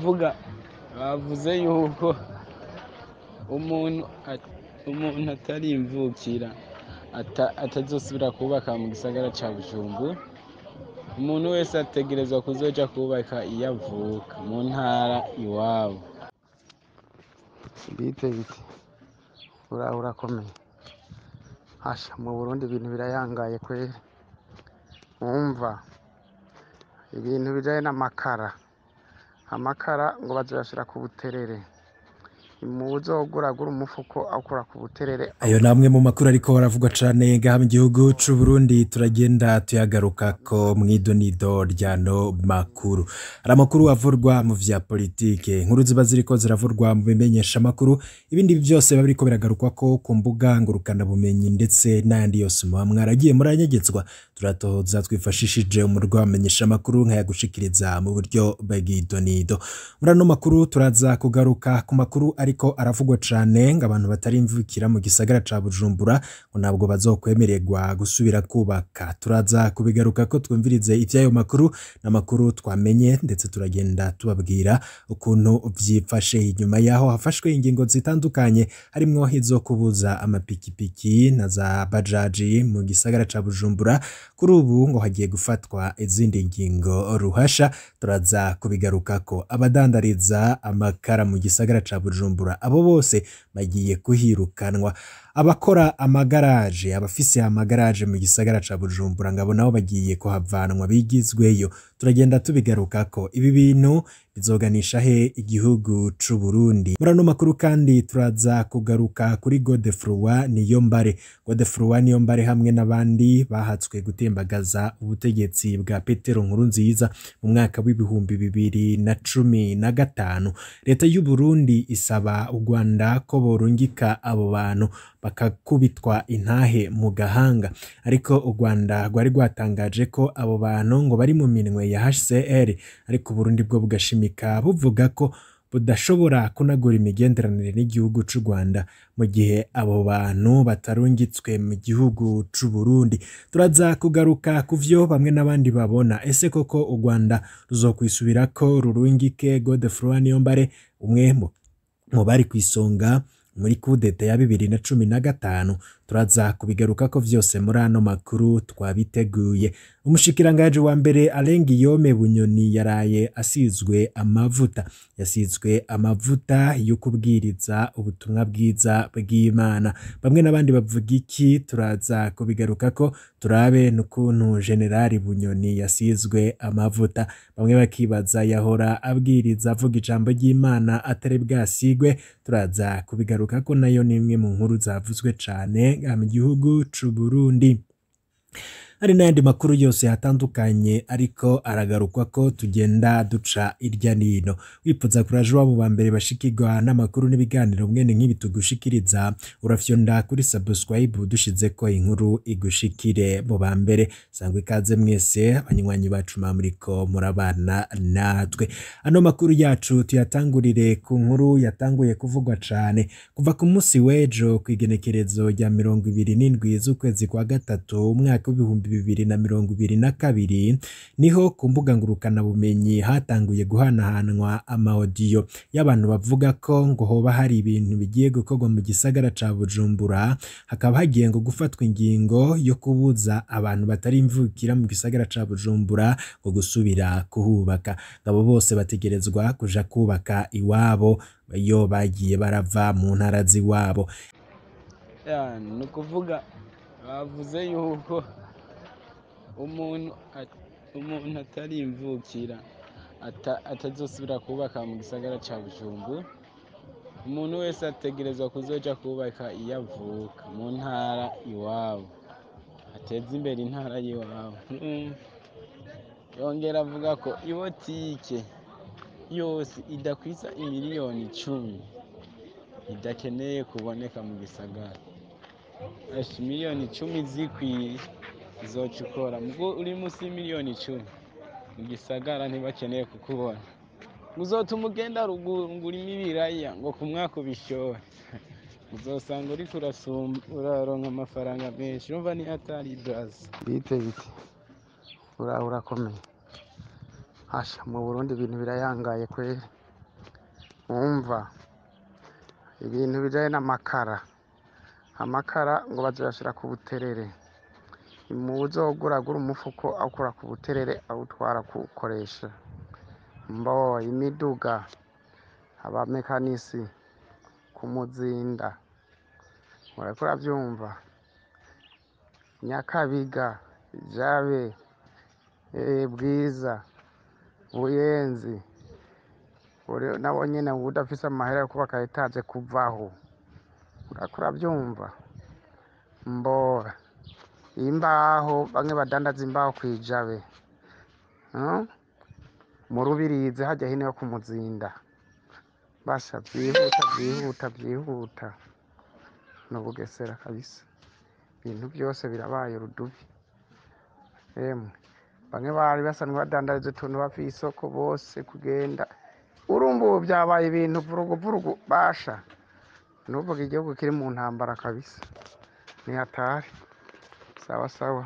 bavuga bavuze yuko umuntu umuntu atari imvukira atazosubira kubaka mu gisagara cya bujumbura umuntu wese ategerezwa kuzoca kubaka iyo avuka mu ntara iwabo bite biti uraho urakomeye hasha mu burundi ibintu birayangaye kwe wumva ibintu bijyanye n'amakara amakara ngo bazayashyira ku buterere mu buryo uguragura umufuko akura ku buterere ayo ni amwe mu makuru ariko baravugwa cyane ngaha mu gihugu cy'u Burundi turagenda tuyagaruka ko mu idonido ryano makuru hari amakuru avurwa mu vya politiki nkuru ziba ziriko ziravurwa mu bimenyeshamakuru ibindi byose biba biriko biragarukwa ko ku mbuga ngurukanabumenyi ndetse n'ayandi yose muba mwaragiye muranyegetswa turatohoza twifashishije umurwa wamenyeshamakuru nkayagushikiriza mu buryo bw'idonido muri ano makuru turaza kugaruka ku makuru ari ariko aravugwa cyane ngo abantu batarimvukira mu gisagara ca bujumbura ngo ntabwo bazokwemererwa gusubira kubaka turaza kubigaruka ko twumvirize iby'ayo makuru n'amakuru twamenye ndetse turagenda tubabwira ukuntu vyifashe inyuma yaho hafashwe ingingo zitandukanye harimo izo kubuza amapikipiki na za bajaji mu gisagara ca bujumbura kuri ubu ngo hagiye gufatwa izindi ngingo ruhasha turaza kubigaruka ko abadandariza amakara mu gisagara ca bujumbura gusimbura abo bose bagiye kuhirukanwa abakora amagaraje abafise amagaraje mu gisagara ca bujumbura ngabo nabo bagiye kuhavanwa bigizweyo turagenda tubigaruka ko ibi bintu bizoganisha he igihugu cy’u Burundi muri ano makuru kandi turaza kugaruka kuri Godefroid Niyombare Godefroid Niyombare hamwe n'abandi bahatswe gutembagaza ubutegetsi bwa Petero Nkurunziza mu mwaka w'ibihumbi bibiri na cumi na gatanu leta y'u Burundi isaba u Rwanda ko borungika abo bantu bakakubitwa intahe mu gahanga ariko u rwanda rwari rwatangaje ko abo bantu ngo bari mu minwe ya hcr ariko uburundi bwo bugashimika buvuga ko budashobora kunagura imigenderanire n'igihugu cy'u rwanda mu gihe abo bantu batarungitswe mu gihugu cy'u burundi turaza kugaruka ku byo bamwe n'abandi babona ese koko u rwanda ruzokwisubira ko rurungike godefroy niyombare umwe mu bari ku isonga muri kudeta ya bibiri na cumi na gatanu turaza kubigaruka ko byose muri ano makuru twabiteguye umushikirangaje wa mbere arenga iyome bunyoni yaraye asizwe amavuta yasizwe amavuta yo kubwiriza ubutumwa bwiza bw'imana bamwe n'abandi bavuga iki turaza kubigaruka ko turabe n'ukuntu generali bunyoni yasizwe amavuta bamwe bakibaza yahora abwiriza avuga ijambo ry'imana atari bwasigwe turaza kubigaruka tugaruka ko nayo ni imwe mu nkuru zavuzwe cyane mu um, gihugu cy'u Burundi hari n'ayandi makuru yose atandukanye ariko aragarukwa ko tugenda duca irya nino wipfutsa kuraje iwabo ba mbere bashikirwa n'amakuru n'ibiganiro mwene nk'ibi tugushikiriza urafyonda kuri sabusikwayibu dushyize ko inkuru igushikire mu ba mbere sangwa ikaze mwese abanywanyi bacu mwamuriko murabana natwe ano makuru yacu tuyatangurire ku nkuru yatanguye kuvugwa cyane kuva ku munsi w'ejo ku igenekerezo rya mirongo ibiri n'indwi z'ukwezi kwa gatatu umwaka w'ibihumbi bibiri na mirongo ibiri na kabiri niho ku mbuga ngurukanabumenyi hatanguye guhanahanwa amawodiyo y'abantu bavuga ko ngo hoba hari ibintu bigiye gukorwa mu gisagara cya bujumbura hakaba hagiye ngo gufatwa ingingo yo kubuza abantu batari imvukira mu gisagara cya bujumbura ngo gusubira kuhubaka abo bose bategerezwa kuja kubaka iwabo iyo bagiye barava mu ntara z'iwabo ni ukuvuga bavuze yuko umuntu atarimvukira atazosubira kubaka mu gisagara cya bujumbura umuntu wese ategerezwa kuzoja kubaka iyo avuka mu ntara iwabo ateze imbere intara y'iwabo yongera avuga ko ibotike yose idakwisa imiliyoni icumi idakeneye kuboneka mu gisagara miliyoni icumi zikwiye izocikora ubwo uri munsi y'imiliyoni icumi mu gisagara ntibakeneye kukubona uzotuma ugenda ruguru ngurimo ibiraya ngo ku mwaka ubishyore uzasanga uri kurasumba uraronka amafaranga menshi urumva ni atari baraza bite biti uraho urakomeye hasha mu burundi ibintu birayangaye kweri wumva ibintu bijyanye n'amakara amakara ngo bazayashyira ku buterere muwuzoguragura umufuko awukura ku buterere awutwara kuwukoresha mbo imiduga abamekanisi ku muzinda mureko urabyumva nyakabiga jabe eh, bwiza buyenzi nabo nyine udafise amahera yo kubaka etaje kuvaho urako urabyumva mbora imbaho bamwe badandaza imbaho ku ijabe mu rubirizi hajya hino yo ku muzinda basha byihuta byihuta byihuta ni ubugesera kabisa ibintu byose birabaye rudubi emwe bamwe bari basanzwe badandariza utuntu bava isoko bose kugenda urumva byabaye ibintu vurugu basha nuvuga igihugu kiri mu ntambara kabisa ni hatari sawa sawa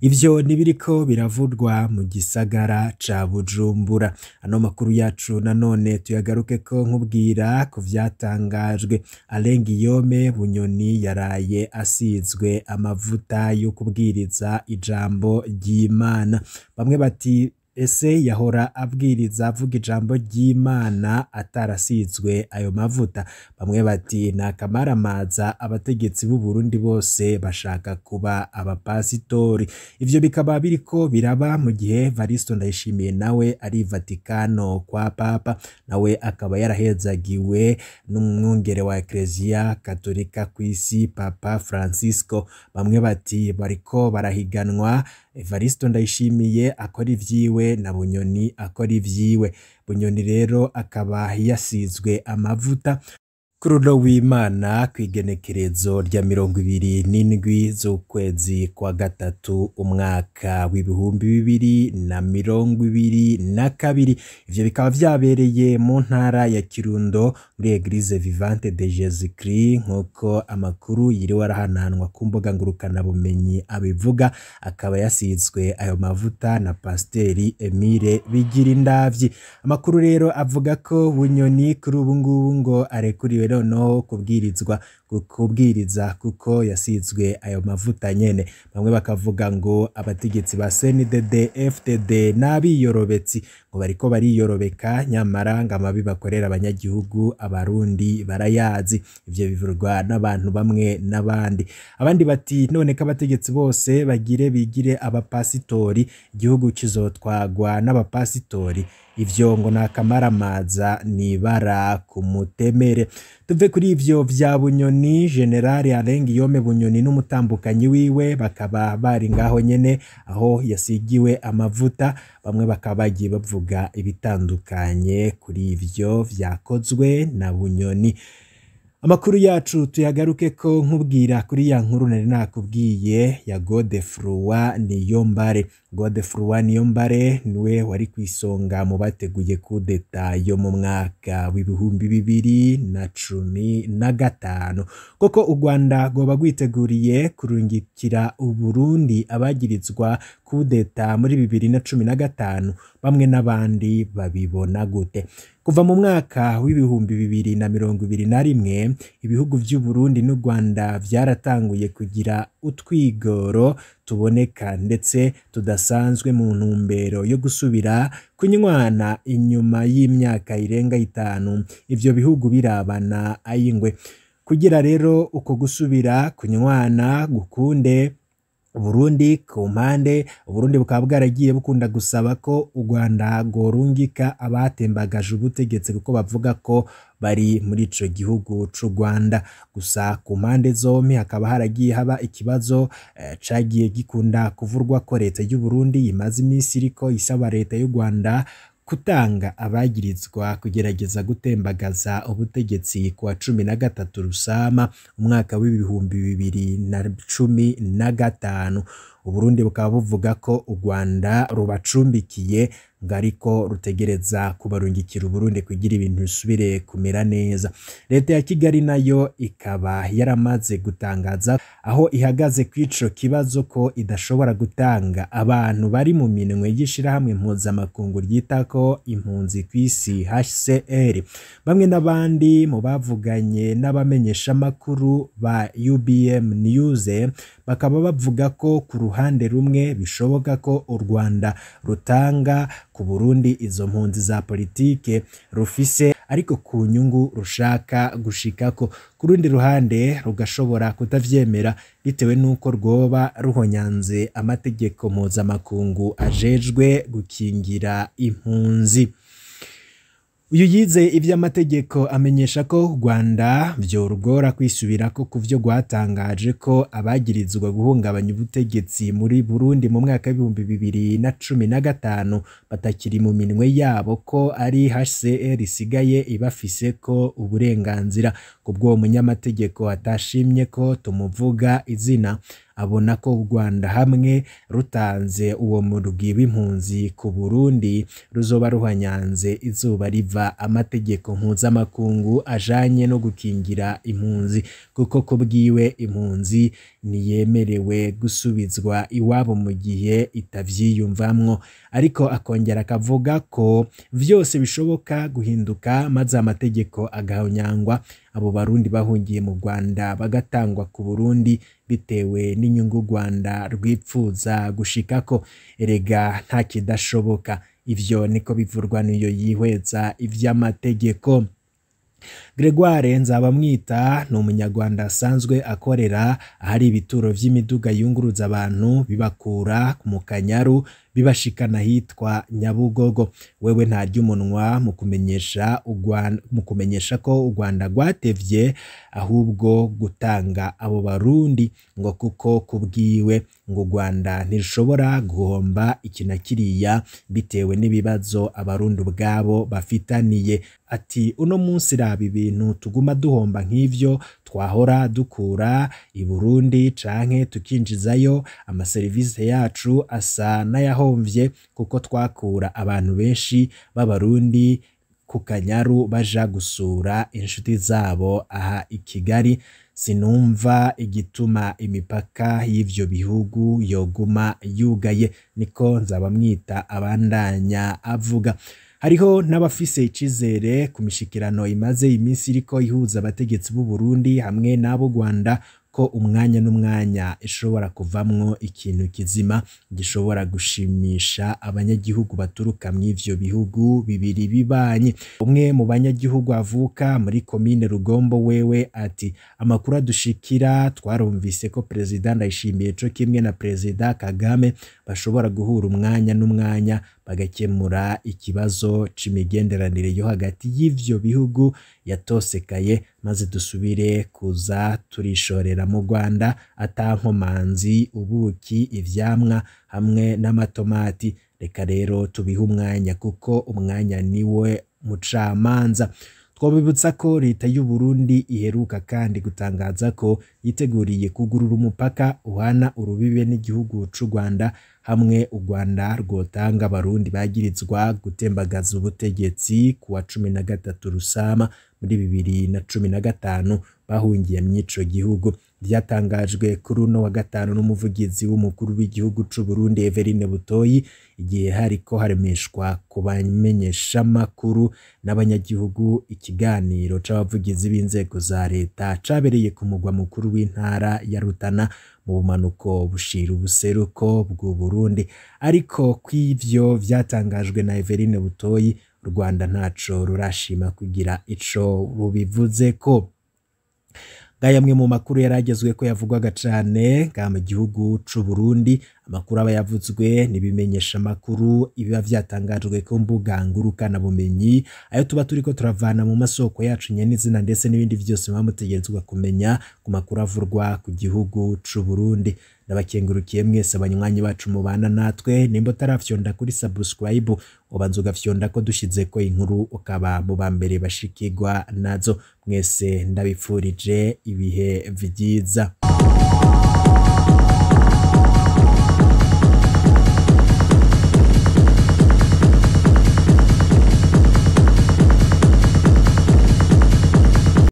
ivyo ntibiriko biravurwa mu gisagara ca bujumbura ano makuru yacu nanone tuyagaruke ko nkubwira ku vyatangajwe alengiyome bunyoni yaraye asizwe amavuta yo kubwiriza ijambo ry'imana bamwe bati ese yahora abwiriza avuga ijambo ry'imana atarasizwe ayo mavuta bamwe bati ni akamaramaza abategetsi b'u Burundi bose bashaka kuba abapasitori ibyo bikaba ko biraba mu gihe varisto ndayishimiye nawe ari vatikano kwa papa nawe akaba yarahezagiwe n'umwungere wa ekleziya katolika ku isi papa francisco bamwe bati bariko barahiganwa evaristo ndayishimiye akora ivyiwe yakorewe na bunyoni akora ibyiwe bunyoni rero akaba yasizwe amavuta ku runo w'imana ku igenekerezo rya mirongo ibiri n'indwi z'ukwezi kwa gatatu umwaka w'ibihumbi bibiri na mirongo ibiri na kabiri ibyo bikaba byabereye mu ntara ya kirundo muri egirize vivante de jesikiri nk'uko amakuru yiriwe arahananwa ku mbuga ngurukanabumenyi abivuga akaba yasizwe ayo mavuta na pasiteri emile bigira indabyi amakuru rero avuga ko bunyoni kuri ubu ngubu ngo arekuriwe rero no kubwirizwa kubwiriza kuko yasizwe ayo mavuta nyene bamwe bakavuga ngo abategetsi ba CNDD FDD n'abiyorobetsi ngo bariko bariyorobeka nyamara ngo amabi bakorera abanyagihugu abarundi barayazi ibyo bivurwa n'abantu bamwe n'abandi abandi bati none ko abategetsi bose bagire bigire abapasitori igihugu kizotwagwa n'abapasitori ivyo ngo ni akamaramaza nibara ku mutemere tuve kuri ibyo bya bunyoni generale arenga yome bunyoni n'umutambukanyi wiwe bakaba bari ngaho nyene aho yasigiwe amavuta bamwe bakaba bagiye bavuga ibitandukanye kuri ibyo byakozwe na bunyoni amakuru yacu tuyagaruke ko nkubwira kuri ya nkuru nari nakubwiye ya godefroi niyombare Godefroid Niyombare niwe wari ku isonga mu bateguye kudeta yo mu mwaka w'ibihumbi bibiri na cumi na gatanu koko u Rwanda rwoba rwiteguriye kurungikira Uburundi abagirizwa kudeta muri bibiri na cumi na gatanu bamwe n'abandi babibona gute kuva mu mwaka w'ibihumbi bibiri na mirongo ibiri na rimwe ibihugu by'u Burundi n'u Rwanda byaratanguye kugira utwigoro tuboneka ndetse tudasanzwe mu ntumbero yo gusubira kunywana inyuma y'imyaka irenga itanu ibyo bihugu birabana ay'ingwe kugira rero uko gusubira kunywana gukunde Burundi ku mpande Burundi bukaba bwaragiye bukunda gusaba ko u Rwanda rworungika abatembagaje ubutegetsi kuko bavuga ko bari muri icyo gihugu cy’u Rwanda gusa ku mpande zompi hakaba haragiye haba ikibazo eh, cagiye gikunda kuvurwa ko leta y'u Burundi imaze imisi iriko isaba leta y'u Rwanda gutanga abagirizwa kugerageza gutembagaza ubutegetsi ku wa cumi na gatatu rusama umwaka w'ibihumbi bibiri na cumi na gatanu uburundi bukaba buvuga ko u rwanda rubacumbikiye ngo ariko rutegereza kubarungikira uburundi kugira ibintu bisubire kumera neza leta ya kigali nayo ikaba yaramaze gutangaza aho ihagaze ku ico kibazo ko idashobora gutanga abantu bari mu minwe y'ishirahamwe mpuzamakungu ryita ko impunzi ku isi hcr bamwe n'abandi mu bavuganye n'abamenyeshamakuru ba ubm news bakaba bavuga ko ku uruhande rumwe bishoboka ko u Rwanda rutanga ku Burundi izo mpunzi za politike rufise ariko ku nyungu rushaka gushika ko ku rundi ruhande rugashobora kutavyemera bitewe n'uko rwoba ruhonyanze amategeko mpuzamakungu ajejwe gukingira impunzi uyu yize iby'amategeko amenyesha ko u rwanda byorugora kwisubira ko ku byo rwatangaje ko abagiririzwa guhungabanya ubutegetsi muri burundi mu mwaka w'ibihumbi bibiri na cumi na gatanu batakiri mu minwe yabo ko ari hcr isigaye ibafise ko uburenganzira ku bw'uwo munyamategeko atashimye ko tumuvuga izina abona ko u Rwanda hamwe rutanze uwo murwi w'impunzi ku Burundi ruzoba ruhanyanze izuba riva amategeko mpuzamakungu ajanye no gukingira impunzi kuko kubwiwe impunzi ntiyemerewe gusubizwa iwabo mu gihe itavyiyumvamwo ariko akongera akavuga ko vyose bishoboka guhinduka maze amategeko agahonyangwa abo barundi bahungiye mu Rwanda bagatangwa ku Burundi bitewe n'inyungu u rwanda rwipfuza ko erega nta kidashoboka ibyo niko bivurwa n'iyo yihweza iby’amategeko gregoire nzabamwita ni umunyarwanda asanzwe akorera ahari ibituro vy'imiduga yunguruza abantu bibakura mu kanyaru bibashikana ahitwa Nyabugogo wewe nta ry'umunwa mu kumenyesha mu kumenyesha ko u Rwanda rwatevye ahubwo gutanga abo barundi ngo kuko kubwiwe ngo u Rwanda ntirushobora guhomba ikina kiriya bitewe n'ibibazo abarundi ubwabo bafitaniye ati uno munsi raba ibintu tuguma duhomba nk’ibyo twahora dukura i Burundi canke tukinjizayo amaserivisi yacu asa n'ayaho twarahombye kuko twakura abantu benshi b'abarundi ku kanyaru baja gusura inshuti zabo aha i Kigali sinumva igituma imipaka y'ivyo bihugu yoguma yugaye niko nzabamwita abandanya avuga hariho n'abafise icizere ku mishikirano imaze iminsi iriko ihuza abategetsi b'u Burundi hamwe n'abo Rwanda ko umwanya n'umwanya ishobora kuvamwo ikintu kizima gishobora gushimisha abanyagihugu baturuka muri ibyo bihugu bibiri bibanye. Umwe mu banyagihugu avuka muri komine Rugombo wewe ati amakuru adushikira twarumvise ko Perezida Ndayishimiye co kimwe na Perezida Kagame bashobora guhura umwanya n'umwanya bagakemura ikibazo c'imigenderanire yo hagati y'ivyo bihugu yatosekaye maze dusubire kuza turishorera mu Rwanda atankomanzi, ubuki, ibyamwa hamwe n'amatomati. Reka rero tubihe umwanya kuko umwanya ni we mucamanza. twabibutsa ko leta y'u Burundi iheruka kandi gutangaza ko yiteguriye kugurura umupaka uhana urubibe n'igihugu cy’u Rwanda hamwe u Rwanda rwotanga abarundi bagirizwa gutembagaza ubutegetsi kuwa cumi na gatatu Rusama muri bibiri na cumi na gatanu bahungiye mw'ico gihugu ryatangajwe kuri uno wa gatanu n'umuvugizi w'umukuru w'igihugu cy'u Burundi Everine Butoyi igihe hariko haremeshwa ku bamenyeshamakuru n'abanyagihugu ikiganiro cy’abavugizi b'inzego za leta cabereye ku mugwa mukuru w'intara ya Rutana mu bumanuko bushira ubuseruko bw'u Burundi ariko kw'ivyo byatangajwe na Everine Butoyi u Rwanda ntaco rurashima kugira ico rubivuze ko ngaya amwe mu makuru yari agezwe ko yavugwaga cyane mu gihugu cy'u Burundi amakuru aba yavuzwe n'ibimenyesha amakuru ibiba byatangajwe ku mbuga ngurukanabumenyi ayo tuba turi ko turavana mu masoko yacu nyenizina ndetse n'ibindi byose muba mutegerezwa kumenya ku makuru avurwa ku gihugu cy'u Burundi ndabakengurukiye mwese abanywanyi bacu mubana natwe nimba utarafyonda kuri subscribe ubanza ugafyonda ko dushyize ko inkuru ukaba mu ba mbere bashikirwa nazo mwese ndabipfurije ibihe byiza